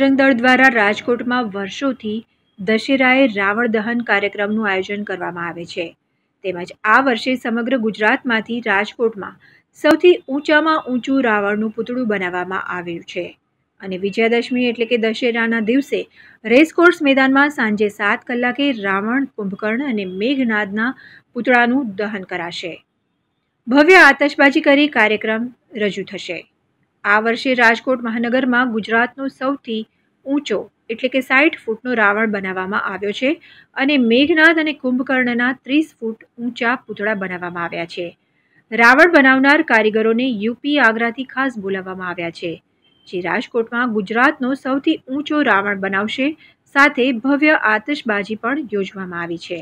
બજરંગ દ્વારા રાજકોટમાં વર્ષોથી દશેરાએ રાવણ દહન કાર્યક્રમનું આયોજન કરવામાં આવે છે તેમજ આ વર્ષે સમગ્ર ગુજરાતમાંથી રાજકોટમાં સૌથી ઊંચામાં ઊંચું રાવણનું પૂતળું બનાવવામાં આવ્યું છે અને વિજયાદશમી એટલે કે દશેરાના દિવસે રેસકોર્સ મેદાનમાં સાંજે સાત કલાકે રાવણ કુંભકર્ણ અને મેઘનાદના પૂતળાનું દહન કરાશે ભવ્ય આતશબાજી કરી કાર્યક્રમ રજૂ થશે આ વર્ષે રાજકોટ મહાનગરમાં ગુજરાતનો સૌથી ઊંચો એટલે કે સાઠ ફૂટનો રાવણ બનાવવામાં આવ્યો છે અને મેઘનાથ અને કુંભકર્ણના ત્રીસ ફૂટ ઊંચા પૂતળા બનાવવામાં આવ્યા છે રાવણ બનાવનાર કારીગરોને યુપી આગ્રાથી ખાસ બોલાવવામાં આવ્યા છે જે રાજકોટમાં ગુજરાતનો સૌથી ઊંચો રાવણ બનાવશે સાથે ભવ્ય આતશબાજી પણ યોજવામાં આવી છે